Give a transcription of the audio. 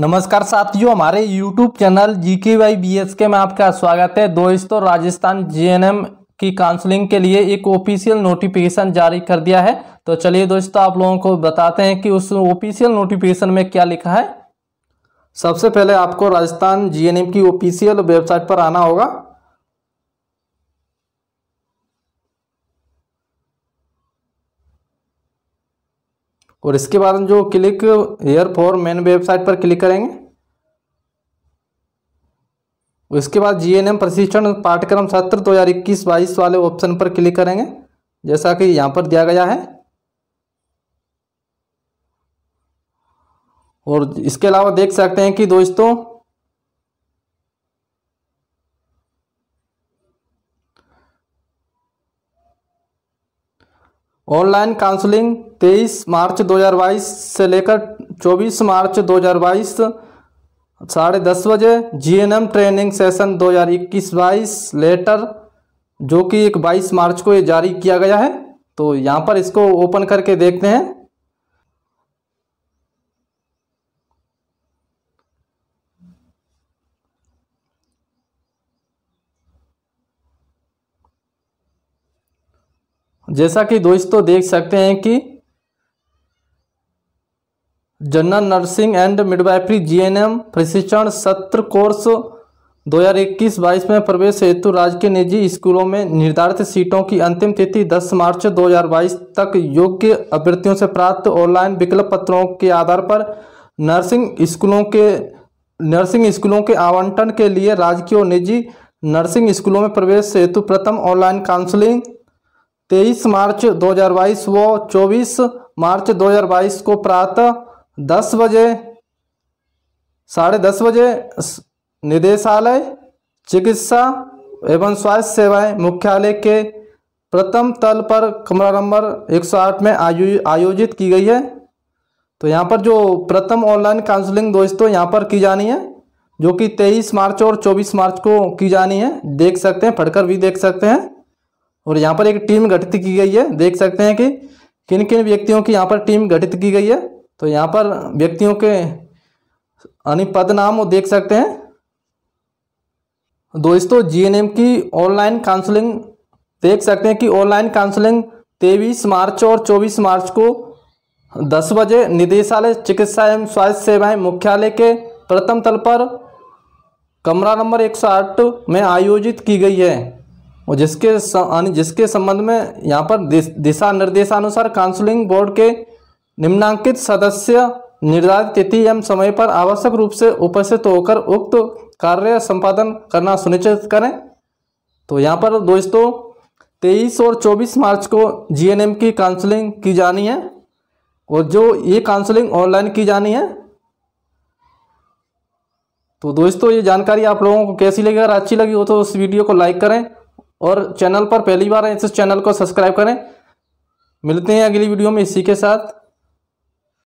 नमस्कार साथियों हमारे YouTube चैनल जी के वाई बी एस के में आपका स्वागत है दोस्तों राजस्थान एम की काउंसलिंग के लिए एक ऑफिशियल नोटिफिकेशन जारी कर दिया है तो चलिए दोस्तों आप लोगों को बताते हैं कि उस ऑफिशियल नोटिफिकेशन में क्या लिखा है सबसे पहले आपको राजस्थान एम की ऑफिशियल वेबसाइट पर आना होगा और इसके बाद हम जो click here for main website पर क्लिक करेंगे इसके बाद जीएनएम प्रशिक्षण पाठ्यक्रम सत्र 2021-22 वाले ऑप्शन पर क्लिक करेंगे जैसा कि यहाँ पर दिया गया है और इसके अलावा देख सकते हैं कि दोस्तों ऑनलाइन काउंसलिंग 23 मार्च 2022 से लेकर 24 मार्च 2022 साढ़े दस बजे जी ट्रेनिंग सेशन 2021-22 लेटर जो कि एक बाईस मार्च को ये जारी किया गया है तो यहाँ पर इसको ओपन करके देखते हैं जैसा कि दोस्तों देख सकते हैं कि general nursing and midwifery GNM प्रशिक्षण सत्र कोर्स 2021-22 में प्रवेश हेतु राज्य के निजी स्कूलों में निर्धारित सीटों की अंतिम तिथि 10 मार्च 2022 तक योग्य अभ्यर्थियों से प्राप्त ऑनलाइन विकल्प पत्रों के आधार पर नर्सिंग स्कूलों के नर्सिंग स्कूलों के आवंटन के लिए राजकीय और निजी नर्सिंग स्कूलों में प्रवेश हेतु प्रथम ऑनलाइन काउंसलिंग तेईस मार्च 2022 व 24 मार्च 2022 को प्रातः दस बजे साढ़े दस बजे निदेशालय चिकित्सा एवं स्वास्थ्य सेवाएं मुख्यालय के प्रथम तल पर कमरा नंबर 108 में आयोजित की गई है तो यहाँ पर जो प्रथम ऑनलाइन काउंसलिंग दोस्तों यहाँ पर की जानी है जो कि 23 मार्च और 24 मार्च को की जानी है देख सकते हैं पढ़कर भी देख सकते हैं और यहाँ पर एक टीम गठित की गई है देख सकते हैं कि किन किन व्यक्तियों की यहाँ पर टीम गठित की गई है तो यहाँ पर व्यक्तियों के यानी पद नाम देख सकते हैं दोस्तों जीएनएम की ऑनलाइन काउंसलिंग देख सकते हैं कि ऑनलाइन काउंसलिंग तेईस मार्च और चौबीस मार्च को दस बजे निदेशालय चिकित्सा एवं स्वास्थ्य सेवाएं मुख्यालय के प्रथम तल पर कमरा नंबर एक में आयोजित की गई है और जिसके जिसके संबंध में यहाँ पर दिशा निर्देशानुसार काउंसलिंग बोर्ड के निम्नांकित सदस्य निर्धारित तिथि एवं समय पर आवश्यक रूप से उपस्थित होकर उक्त कार्य संपादन करना सुनिश्चित करें तो यहाँ पर दोस्तों तेईस और चौबीस मार्च को जीएनएम की काउंसलिंग की जानी है और जो ये काउंसलिंग ऑनलाइन की जानी है तो दोस्तों ये जानकारी आप लोगों को कैसी लगी अगर अच्छी लगी हो तो उस वीडियो को लाइक करें और चैनल पर पहली बार हैं इस चैनल को सब्सक्राइब करें मिलते हैं अगली वीडियो में इसी के साथ